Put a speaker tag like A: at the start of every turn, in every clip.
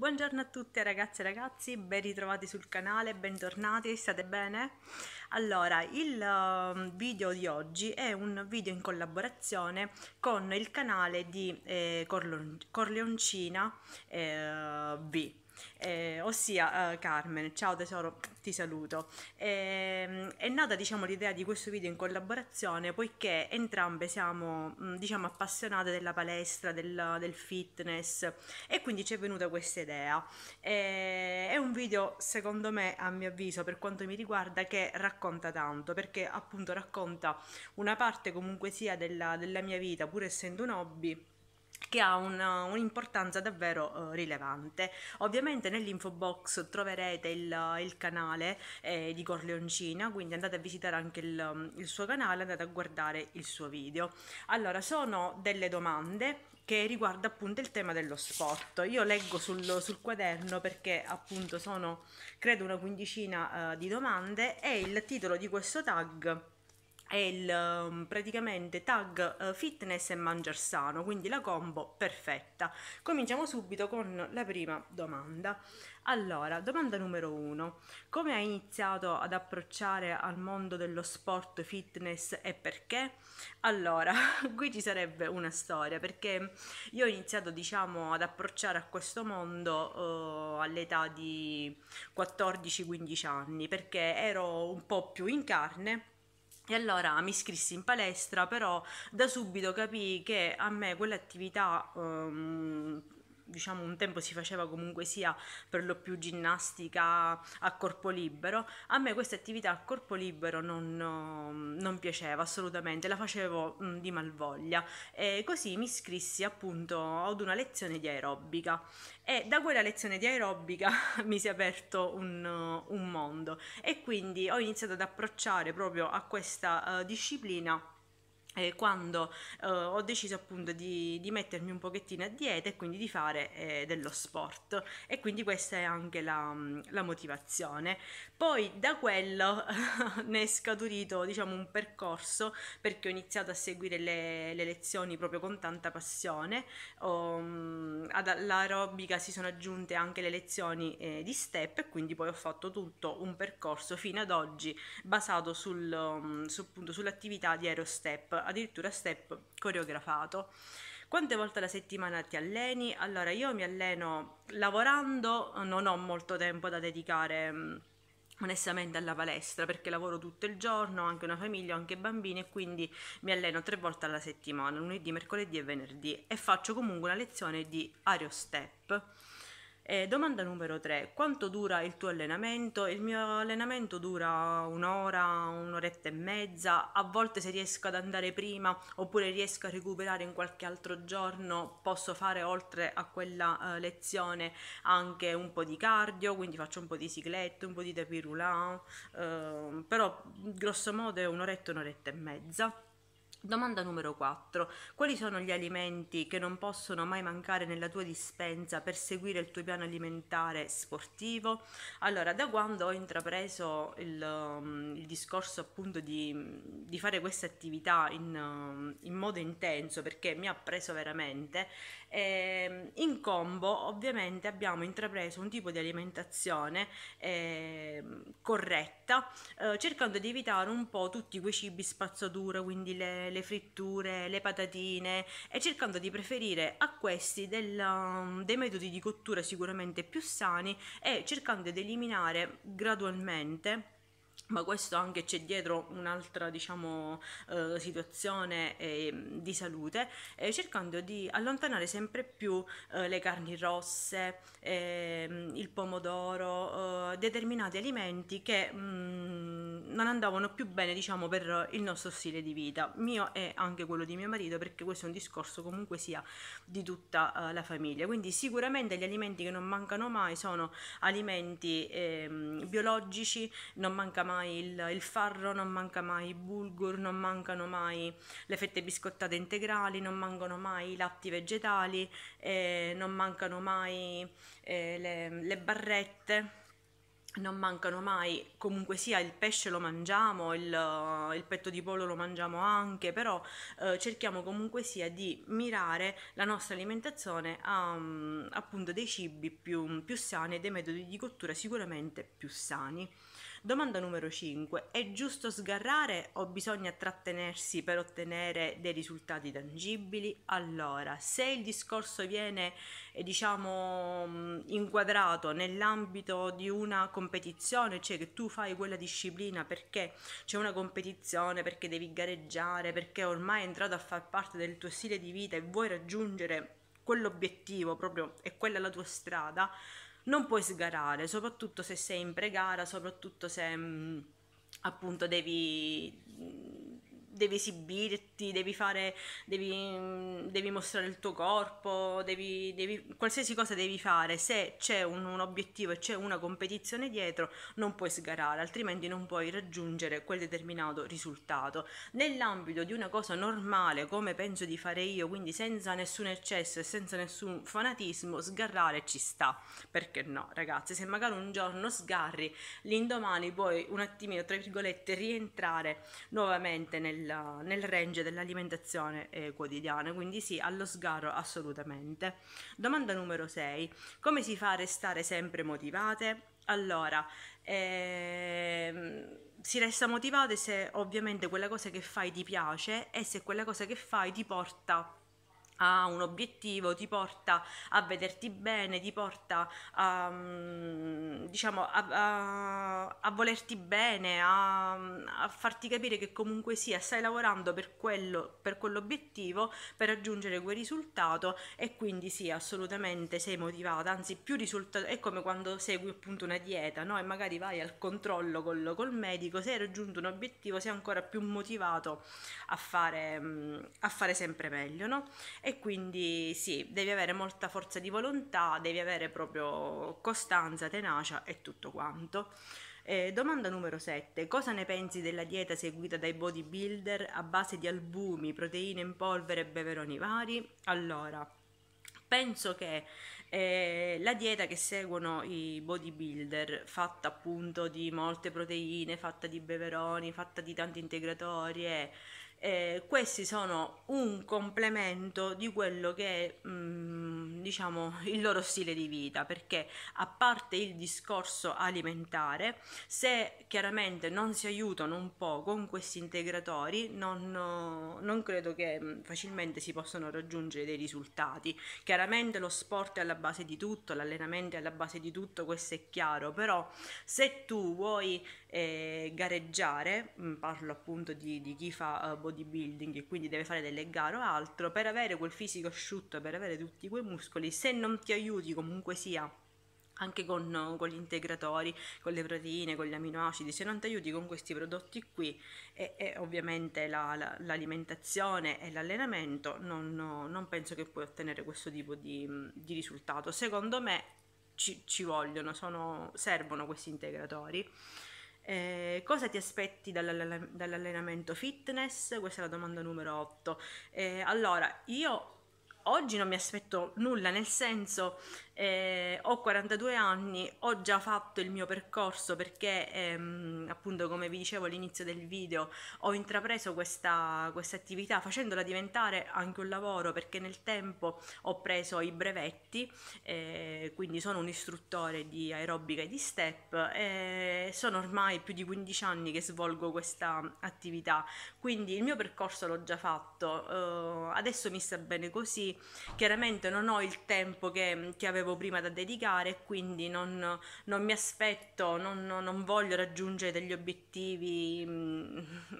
A: Buongiorno a tutte ragazze e ragazzi, ben ritrovati sul canale, bentornati, state bene? Allora, il um, video di oggi è un video in collaborazione con il canale di eh, Corleoncina eh, B eh, ossia eh, Carmen, ciao tesoro, ti saluto. Ehm, è nata diciamo, l'idea di questo video in collaborazione poiché entrambe siamo diciamo, appassionate della palestra, del, del, fitness e quindi ci è venuta questa idea. Eh, è un video secondo me, a mio avviso, per quanto mi riguarda, che racconta tanto perché appunto racconta una parte comunque sia della, della mia vita pur essendo un hobby che ha una, un'importanza davvero eh, rilevante. Ovviamente nell'info box troverete il, il canale eh, di Corleoncina, quindi andate a visitare anche il, il suo canale, andate a guardare il suo video. Allora, sono delle domande che riguarda appunto il tema dello sport. Io leggo sul, sul quaderno perché appunto sono credo una quindicina eh, di domande e il titolo di questo tag è il ehm, praticamente tag uh, fitness e mangiar sano, quindi la combo perfetta. Cominciamo subito con la prima domanda. Allora, domanda numero uno: Come hai iniziato ad approcciare al mondo dello sport, fitness e perché? Allora, qui ci sarebbe una storia perché io ho iniziato, diciamo, ad approcciare a questo mondo uh, all'età di 14-15 anni perché ero un po' più in carne e allora mi iscrissi in palestra, però da subito capii che a me quell'attività... Um, diciamo un tempo si faceva comunque sia per lo più ginnastica a corpo libero, a me questa attività a corpo libero non, non piaceva assolutamente, la facevo mm, di malvoglia e così mi iscrissi appunto ad una lezione di aerobica e da quella lezione di aerobica mi si è aperto un, un mondo e quindi ho iniziato ad approcciare proprio a questa uh, disciplina eh, quando eh, ho deciso appunto di, di, mettermi un pochettino a dieta e quindi di fare eh, dello sport e quindi questa è anche la, mm, la motivazione poi da quello ne è scaturito diciamo un percorso perché ho iniziato a seguire le, le lezioni proprio con tanta passione um, all'aerobica si sono aggiunte anche le lezioni eh, di step e quindi poi ho fatto tutto un percorso fino ad oggi basato sul, mm, su, appunto, sull'attività di aerostep addirittura step coreografato. Quante volte alla settimana ti alleni? Allora, io mi alleno lavorando, non ho molto tempo da dedicare mm, onestamente alla palestra perché lavoro tutto il giorno, ho anche una famiglia, ho anche bambini e quindi mi alleno tre volte alla settimana, lunedì, mercoledì e venerdì e faccio comunque una lezione di Ario Step. Eh, domanda numero 3. Quanto dura il tuo allenamento? Il mio allenamento dura un'ora, un'oretta e mezza, a volte se riesco ad andare prima oppure riesco a recuperare in qualche altro giorno posso fare oltre a quella eh, lezione anche un po' di cardio, quindi faccio un po' di ciclette, un po' di tapis roulant, ehm, però grosso modo è un'oretta, un'oretta e mezza. Domanda numero 4. Quali sono gli alimenti che non possono mai mancare nella tua dispensa per seguire il tuo piano alimentare sportivo? Allora, da quando ho intrapreso il, um, il discorso appunto di, di fare questa attività in, um, in, modo intenso perché mi ha preso veramente, eh, in combo ovviamente abbiamo intrapreso un tipo di alimentazione eh, corretta eh, cercando di evitare un po' tutti quei cibi spazzatura, quindi le le fritture, le patatine e cercando di preferire a questi della, dei metodi di cottura sicuramente più sani e cercando di eliminare gradualmente ma questo anche c'è dietro un'altra diciamo, eh, situazione eh, di salute eh, cercando di allontanare sempre più eh, le carni rosse ehm, il pomodoro eh, determinati alimenti che mh, mm, non andavano più bene diciamo per il nostro stile di vita mio e anche quello di mio marito perché questo è un discorso comunque sia di tutta uh, la famiglia quindi sicuramente gli alimenti che non mancano mai sono alimenti ehm, biologici non manca mai il, il, farro non manca mai i bulgur non mancano mai le fette biscottate integrali non mancano mai i latti vegetali eh, non mancano mai eh, le, le barrette non mancano mai, comunque sia il pesce lo mangiamo, il, eh, il petto di pollo lo mangiamo anche, però eh, cerchiamo comunque sia di mirare la nostra alimentazione a mm, appunto dei cibi più, più sani e dei metodi di cottura sicuramente più sani. Domanda numero 5. È giusto sgarrare o bisogna trattenersi per ottenere dei risultati tangibili? Allora, se il discorso viene, eh, diciamo, mm, inquadrato nell'ambito di una competizione, cioè che tu fai quella disciplina perché c'è una competizione, perché devi gareggiare, perché ormai è entrato a far parte del tuo stile di vita e vuoi raggiungere quell'obiettivo proprio e quella è la tua strada, non puoi sgarare, soprattutto se sei in pregara, soprattutto se mh, mm, appunto devi mm, devi esibirti, devi fare, devi, mm, devi mostrare il tuo corpo, devi, devi, qualsiasi cosa devi fare, se c'è un, un obiettivo e c'è una competizione dietro non puoi sgarare, altrimenti non puoi raggiungere quel determinato risultato. Nell'ambito di una cosa normale come penso di fare io, quindi senza nessun eccesso e senza nessun fanatismo, sgarrare ci sta, perché no ragazzi, se magari un giorno sgarri, l'indomani puoi un attimino, tra virgolette, rientrare nuovamente nel nella, nel range dell'alimentazione eh, quotidiana, quindi sì, allo sgarro assolutamente. Domanda numero 6. Come si fa a restare sempre motivate? Allora, ehm, si resta motivate se ovviamente quella cosa che fai ti piace e se quella cosa che fai ti porta ha un obiettivo, ti porta a vederti bene, ti porta a, mm, diciamo, a, a, a volerti bene, a, farti capire che comunque sia, stai lavorando per, quello, per quell'obiettivo, per raggiungere quel risultato e quindi sì, assolutamente sei motivata, anzi più risultato, è come quando segui appunto una dieta no? e magari vai al controllo col, col medico, se hai raggiunto un obiettivo sei ancora più motivato a fare, mm, a fare sempre meglio. No? E e quindi sì, devi avere molta forza di volontà, devi avere proprio costanza, tenacia e tutto quanto. Eh, domanda numero 7. Cosa ne pensi della dieta seguita dai bodybuilder a base di albumi, proteine in polvere e beveroni vari? Allora, penso che eh, la dieta che seguono i bodybuilder, fatta appunto di molte proteine, fatta di beveroni, fatta di tanti integratori e eh, questi sono un complemento di quello che è mm, diciamo, il loro stile di vita perché a parte il discorso alimentare se chiaramente non si aiutano un po' con questi integratori non, non credo che mm, facilmente si possano raggiungere dei risultati chiaramente lo sport è alla base di tutto l'allenamento è alla base di tutto questo è chiaro però se tu vuoi eh, gareggiare mm, parlo appunto di, di chi fa eh, bodybuilding e quindi deve fare delle gare o altro, per avere quel fisico asciutto, per avere tutti quei muscoli, se non ti aiuti comunque sia anche con, con, gli integratori, con le proteine, con gli aminoacidi, se non ti aiuti con questi prodotti qui e, e ovviamente la, la, l'alimentazione e l'allenamento, non, non, penso che puoi ottenere questo tipo di, di risultato. Secondo me ci, ci vogliono, sono, servono questi integratori eh, cosa ti aspetti dall'allenamento fitness? Questa è la domanda numero 8. Eh, allora, io oggi non mi aspetto nulla, nel senso eh, ho 42 anni, ho già fatto il mio percorso perché ehm, appunto come vi dicevo all'inizio del video ho intrapreso questa, questa attività facendola diventare anche un lavoro perché nel tempo ho preso i brevetti, eh, quindi sono un istruttore di aerobica e di step e sono ormai più di 15 anni che svolgo questa attività, quindi il mio percorso l'ho già fatto, eh, adesso mi sta bene così chiaramente non ho il tempo che, che avevo prima da dedicare quindi non, non mi aspetto, non, non, voglio raggiungere degli obiettivi mh,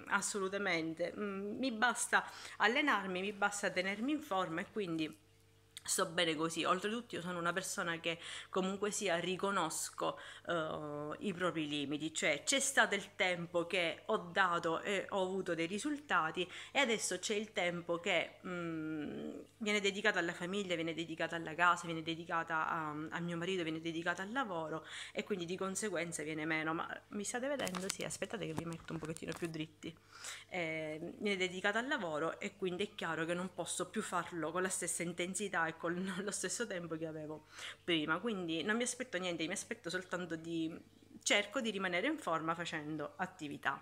A: mm, assolutamente, mh, mm, mi basta allenarmi, mi basta tenermi in forma e quindi sto bene così. Oltretutto, io sono una persona che comunque sia riconosco uh, i propri limiti, cioè c'è stato il tempo che ho dato e ho avuto dei risultati, e adesso c'è il tempo che mh, mm, viene dedicato alla famiglia, viene dedicato alla casa, viene dedicata a, a, mio marito, viene dedicato al lavoro, e quindi di conseguenza viene meno. Ma mi state vedendo? Sì, aspettate che vi metto un pochettino più dritti. Eh, viene dedicato al lavoro, e quindi è chiaro che non posso più farlo con la stessa intensità e con lo stesso tempo che avevo prima, quindi non mi aspetto niente, mi aspetto soltanto di cerco di rimanere in forma facendo attività.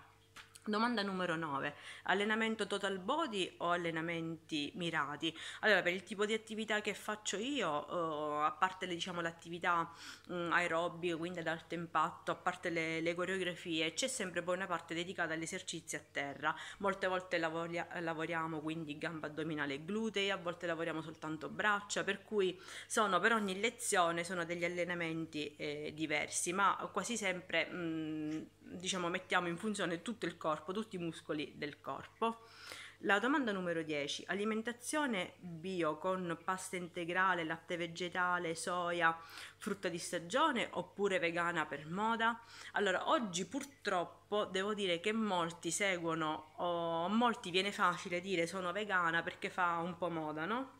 A: Domanda numero 9. Allenamento total body o allenamenti mirati? Allora, per il tipo di attività che faccio io, eh, a parte le, diciamo, l'attività mh, mm, aerobica, quindi ad alto impatto, a parte le, le, coreografie, c'è sempre poi una parte dedicata agli esercizi a terra. Molte volte lavori, lavoriamo quindi gamba addominale e glutei, a volte lavoriamo soltanto braccia, per cui sono per ogni lezione sono degli allenamenti eh, diversi, ma quasi sempre... Mh, mm, diciamo, mettiamo in funzione tutto il corpo, tutti i muscoli del corpo. La domanda numero 10, alimentazione bio con pasta integrale, latte vegetale, soia, frutta di stagione oppure vegana per moda? Allora, oggi purtroppo devo dire che molti seguono o molti viene facile dire sono vegana perché fa un po' moda, no?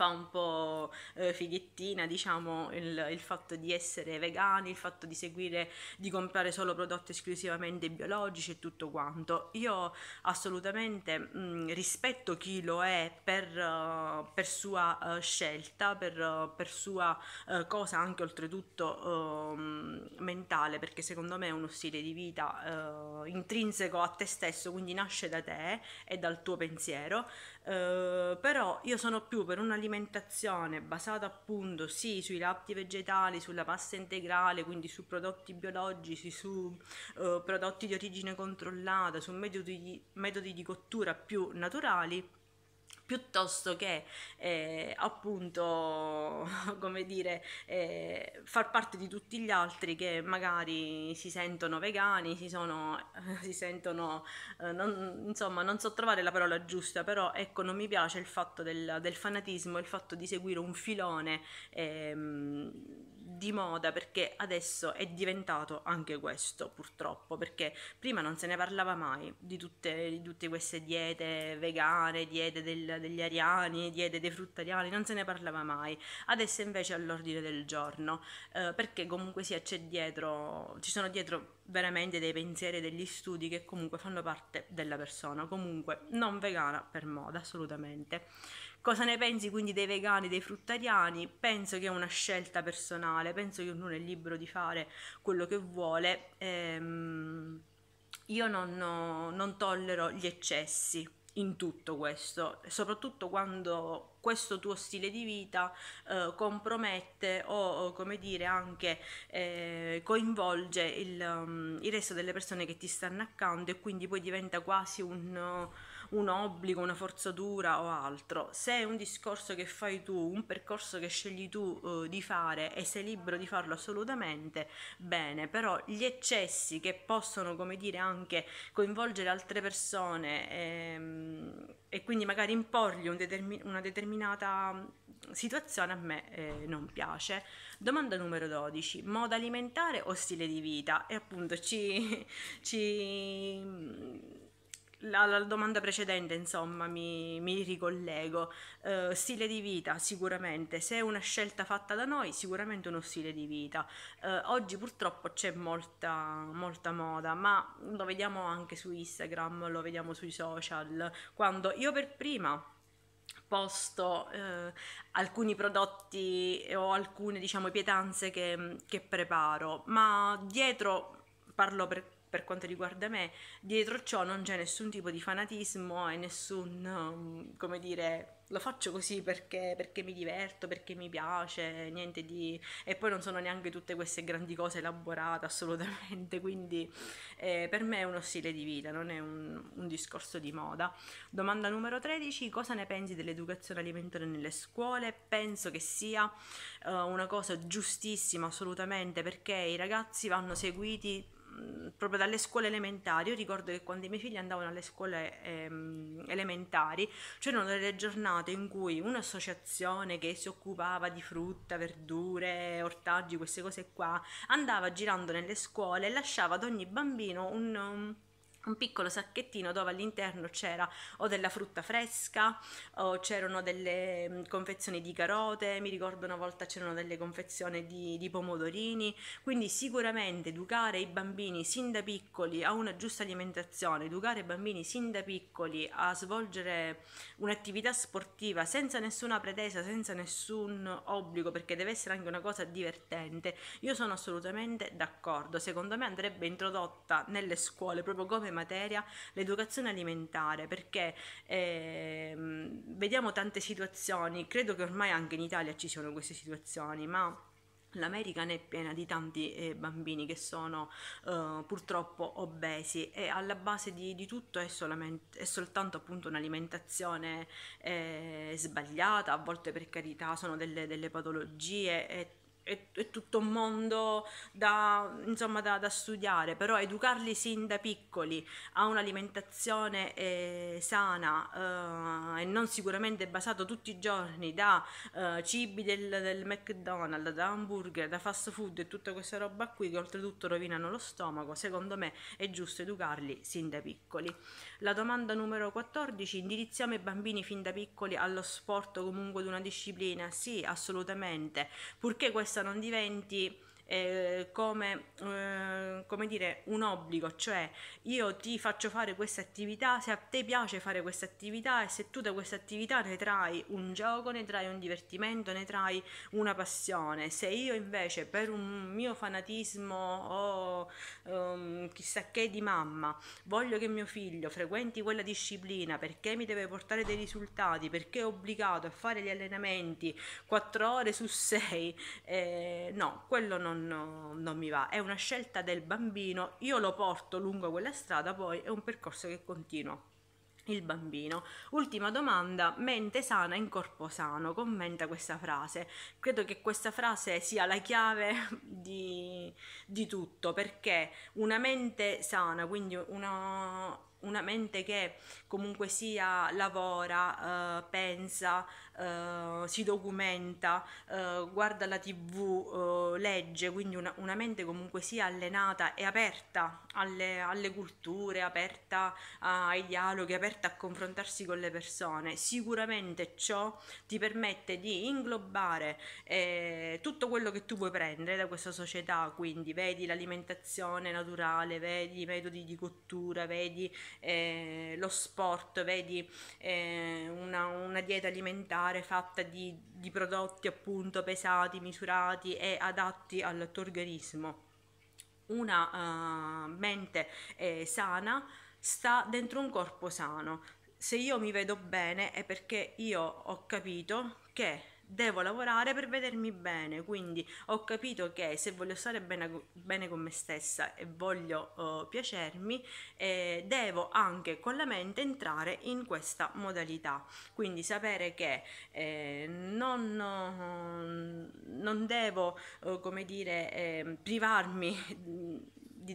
A: fa un po' eh, fighettina, diciamo, il, il, fatto di essere vegani, il fatto di seguire, di comprare solo prodotti esclusivamente biologici e tutto quanto. Io assolutamente mh, mm, rispetto chi lo è per, uh, per sua uh, scelta, per, uh, per sua cosa anche oltretutto ehm, mentale, perché secondo me è uno stile di vita intrinseco a te stesso, quindi nasce da te e dal tuo pensiero. Eh, però io sono più per un'alimentazione basata appunto sì sui latti vegetali, sulla pasta integrale, quindi su prodotti biologici, su eh, prodotti di origine controllata, su metodi, metodi di cottura più naturali piuttosto che eh, appunto come dire eh, far parte di tutti gli altri che magari si sentono vegani si, sono, si sentono eh, non, insomma non so trovare la parola giusta però ecco non mi piace il fatto del, del fanatismo il fatto di seguire un filone ehm, di moda perché adesso è diventato anche questo purtroppo perché prima non se ne parlava mai di tutte, di tutte queste diete vegane, diete del, degli ariani, diete dei fruttariani, non se ne parlava mai, adesso invece è all'ordine del giorno eh, perché comunque sia c'è dietro, ci sono dietro veramente dei pensieri e degli studi che comunque fanno parte della persona, comunque non vegana per moda assolutamente. Cosa ne pensi quindi dei vegani, dei fruttariani? Penso che è una scelta personale, penso che ognuno è libero di fare quello che vuole. Ehm, io non, non tollero gli eccessi in tutto questo, soprattutto quando questo tuo stile di vita eh, compromette o, come dire anche eh, coinvolge il, um, il, resto delle persone che ti stanno accanto e quindi poi diventa quasi un... Uh, un obbligo, una forzatura o altro. Se è un discorso che fai tu, un percorso che scegli tu eh, di fare e sei libero di farlo assolutamente, bene, però gli eccessi che possono, come dire, anche coinvolgere altre persone ehm, e quindi magari imporgli un determin- una determinata mm, situazione a me eh, non piace. Domanda numero 12, modo alimentare o stile di vita? E appunto ci, ci mm, alla domanda precedente, insomma, mi, mi ricollego. Uh, stile di vita, sicuramente, se è una scelta fatta da noi, sicuramente uno stile di vita. Uh, oggi purtroppo c'è molta, molta moda, ma lo vediamo anche su Instagram, lo vediamo sui social. Quando io per prima posto eh, alcuni prodotti o alcune diciamo pietanze che, che preparo ma dietro parlo per per quanto riguarda me, dietro ciò non c'è nessun tipo di fanatismo e nessun, um, come dire, lo faccio così perché, perché, mi diverto, perché mi piace, niente di... E poi non sono neanche tutte queste grandi cose elaborate assolutamente, quindi eh, per me è uno stile di vita, non è un, un discorso di moda. Domanda numero 13, cosa ne pensi dell'educazione alimentare nelle scuole? Penso che sia uh, una cosa giustissima assolutamente perché i ragazzi vanno seguiti proprio dalle scuole elementari, io ricordo che quando i miei figli andavano alle scuole ehm, elementari c'erano delle giornate in cui un'associazione che si occupava di frutta, verdure, ortaggi, queste cose qua, andava girando nelle scuole e lasciava ad ogni bambino un... Um, un piccolo sacchettino dove all'interno c'era o della frutta fresca o c'erano delle mm, confezioni di carote, mi ricordo una volta c'erano delle confezioni di, di, pomodorini, quindi sicuramente educare i bambini sin da piccoli a una giusta alimentazione, educare i bambini sin da piccoli a svolgere un'attività sportiva senza nessuna pretesa, senza nessun obbligo, perché deve essere anche una cosa divertente, io sono assolutamente d'accordo, secondo me andrebbe introdotta nelle scuole proprio come come materia l'educazione alimentare perché eh, vediamo tante situazioni, credo che ormai anche in Italia ci siano queste situazioni, ma L'America ne è piena di tanti eh, bambini che sono eh, purtroppo obesi e alla base di, di tutto è, è, soltanto appunto un'alimentazione eh, sbagliata, a volte per carità sono delle, delle patologie e è, è tutto un mondo da, insomma, da, da, studiare, però educarli sin da piccoli a un'alimentazione eh, sana eh, e non sicuramente basato tutti i giorni da eh, cibi del, del, McDonald's, da hamburger, da fast food e tutta questa roba qui che oltretutto rovinano lo stomaco, secondo me è giusto educarli sin da piccoli. La domanda numero 14, indirizziamo i bambini fin da piccoli allo sport o comunque ad una disciplina? Sì, assolutamente, purché questa questa non diventi eh, come, eh, come dire, un obbligo, cioè io ti faccio fare questa attività, se a te piace fare questa attività e se tu da questa attività ne trai un gioco, ne trai un divertimento, ne trai una passione, se io invece per un mio fanatismo o um, chissà che di mamma voglio che mio figlio frequenti quella disciplina perché mi deve portare dei risultati, perché è obbligato a fare gli allenamenti 4 ore su 6, eh, no, quello non non, non mi va, è una scelta del bambino, io lo porto lungo quella strada, poi è un percorso che continua il bambino. Ultima domanda, mente sana in corpo sano, commenta questa frase. Credo che questa frase sia la chiave di, di tutto, perché una mente sana, quindi una, una mente che comunque sia lavora, eh, pensa, eh, si documenta, eh, guarda la tv, eh, legge, quindi una, una, mente comunque sia allenata e aperta alle, alle culture, aperta ai dialoghi, aperta a confrontarsi con le persone. Sicuramente ciò ti permette di inglobare eh, tutto quello che tu vuoi prendere da questa società, quindi vedi l'alimentazione naturale, vedi i metodi di cottura, vedi lo sport, vedi una, una dieta alimentare alimentare fatta di, di prodotti appunto pesati, misurati e adatti al tuo organismo. Una uh, mente eh, sana sta dentro un corpo sano. Se io mi vedo bene è perché io ho capito che devo lavorare per vedermi bene, quindi ho capito che se voglio stare bene, bene con me stessa e voglio uh, piacermi, eh, devo anche con la mente entrare in questa modalità, quindi sapere che eh, non, uh, non, devo, uh, come dire, eh, privarmi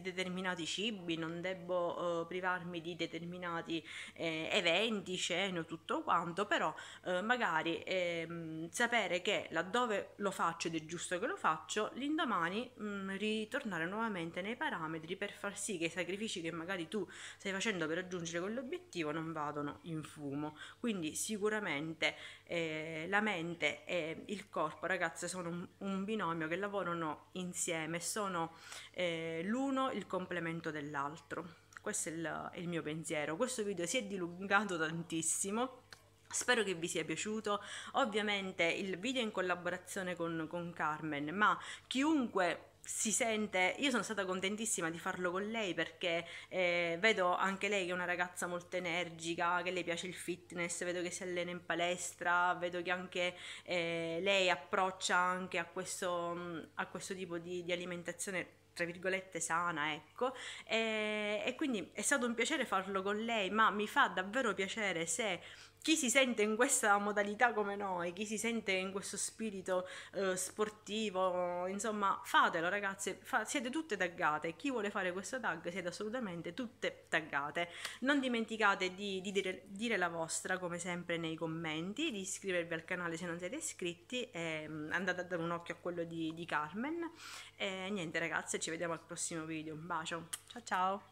A: di determinati cibi, non devo eh, privarmi di determinati eh, eventi, cene, tutto quanto, però eh, magari ehm, sapere che laddove lo faccio ed è giusto che lo faccio, l'indomani mh, mm, ritornare nuovamente nei parametri per far sì che i sacrifici che magari tu stai facendo per raggiungere quell'obiettivo non vadano in fumo. Quindi sicuramente eh, la mente e il corpo, ragazze, sono un, un binomio che lavorano insieme, sono eh, l'uno il complemento dell'altro. Questo è il, è il mio pensiero. Questo video si è dilungato tantissimo. Spero che vi sia piaciuto, ovviamente il video è in collaborazione con, con Carmen, ma chiunque si sente, io sono stata contentissima di farlo con lei perché eh, vedo anche lei che è una ragazza molto energica, che le piace il fitness, vedo che si allena in palestra, vedo che anche eh, lei approccia anche a questo, a questo tipo di, di alimentazione tra virgolette sana, ecco, e, e, quindi è stato un piacere farlo con lei, ma mi fa davvero piacere se chi si sente in questa modalità come noi, chi si sente in questo spirito eh, sportivo, insomma, fatelo ragazze, fa, siete tutte taggate, chi vuole fare questo tag siete assolutamente tutte taggate. Non dimenticate di, di dire, dire, la vostra come sempre nei commenti, di iscrivervi al canale se non siete iscritti, e, mm, andate a dare un occhio a quello di, di Carmen e niente ragazze, ci vediamo al prossimo video, un bacio, ciao ciao!